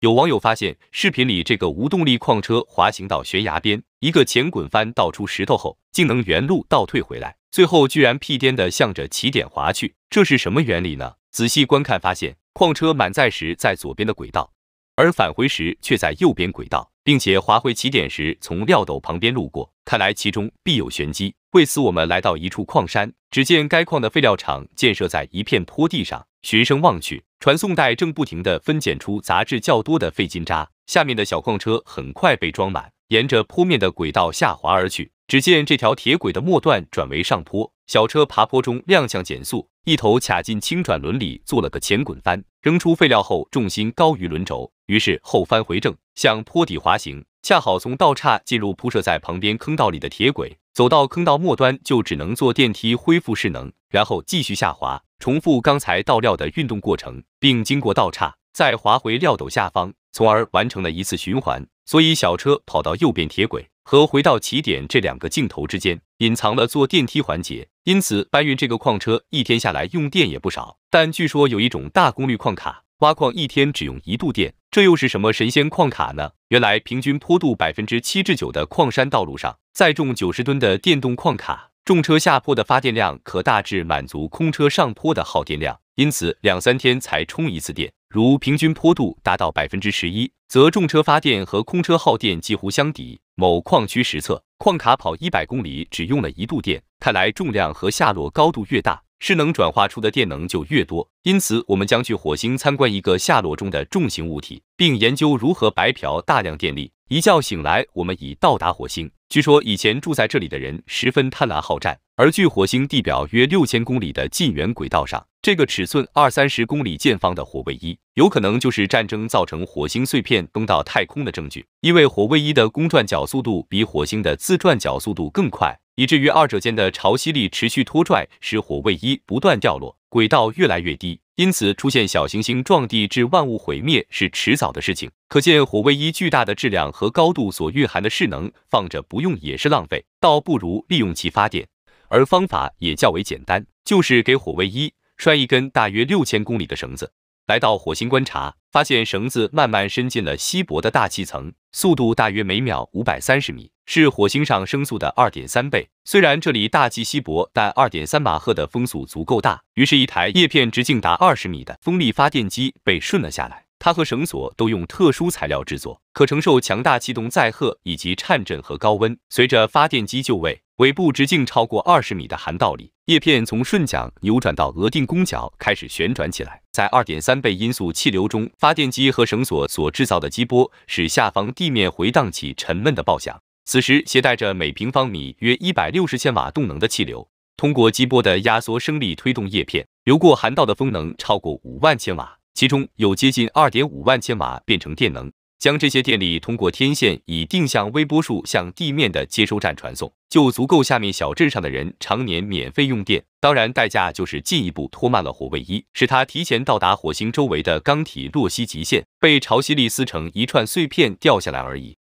有网友发现，视频里这个无动力矿车滑行到悬崖边，一个前滚翻倒出石头后，竟能原路倒退回来，最后居然屁颠的向着起点滑去。这是什么原理呢？仔细观看发现，矿车满载时在左边的轨道，而返回时却在右边轨道，并且滑回起点时从料斗旁边路过，看来其中必有玄机。为此，我们来到一处矿山，只见该矿的废料厂建设在一片坡地上。循声望去，传送带正不停地分拣出杂质较多的废金渣，下面的小矿车很快被装满，沿着坡面的轨道下滑而去。只见这条铁轨的末端转为上坡，小车爬坡中踉跄减速，一头卡进倾转轮里，做了个前滚翻，扔出废料后重心高于轮轴，于是后翻回正，向坡底滑行，恰好从道岔进入铺设在旁边坑道里的铁轨，走到坑道末端就只能坐电梯恢复势能，然后继续下滑。重复刚才倒料的运动过程，并经过倒叉，再滑回料斗下方，从而完成了一次循环。所以小车跑到右边铁轨和回到起点这两个镜头之间，隐藏了坐电梯环节。因此搬运这个矿车一天下来用电也不少。但据说有一种大功率矿卡，挖矿一天只用一度电，这又是什么神仙矿卡呢？原来平均坡度百分之七至九的矿山道路上，载重九十吨的电动矿卡。重车下坡的发电量可大致满足空车上坡的耗电量，因此两三天才充一次电。如平均坡度达到百分之十一，则重车发电和空车耗电几乎相抵。某矿区实测，矿卡跑一百公里只用了一度电。看来重量和下落高度越大，势能转化出的电能就越多。因此，我们将去火星参观一个下落中的重型物体。并研究如何白嫖大量电力。一觉醒来，我们已到达火星。据说以前住在这里的人十分贪婪好战。而距火星地表约六千公里的近圆轨道上，这个尺寸二三十公里见方的火卫一，有可能就是战争造成火星碎片崩到太空的证据。因为火卫一的公转角速度比火星的自转角速度更快，以至于二者间的潮汐力持续拖拽，使火卫一不断掉落，轨道越来越低。因此，出现小行星撞地致万物毁灭是迟早的事情。可见，火卫一巨大的质量和高度所蕴含的势能，放着不用也是浪费，倒不如利用其发电。而方法也较为简单，就是给火卫一拴一根大约六千公里的绳子。来到火星观察，发现绳子慢慢伸进了稀薄的大气层，速度大约每秒五百三十米，是火星上升速的二点三倍。虽然这里大气稀薄，但二点三马赫的风速足够大，于是，一台叶片直径达二十米的风力发电机被顺了下来。它和绳索都用特殊材料制作，可承受强大气动载荷以及颤振和高温。随着发电机就位。尾部直径超过二十米的涵道里，叶片从顺桨扭转到额定攻角开始旋转起来。在二点三倍音速气流中，发电机和绳索所制造的激波使下方地面回荡起沉闷的爆响。此时，携带着每平方米约一百六十千瓦动能的气流，通过激波的压缩升力推动叶片。流过涵道的风能超过五万千瓦，其中有接近二点五万千瓦变成电能。将这些电力通过天线以定向微波束向地面的接收站传送，就足够下面小镇上的人常年免费用电。当然，代价就是进一步拖慢了火卫一，使它提前到达火星周围的钢体洛希极限，被潮汐力撕成一串碎片掉下来而已。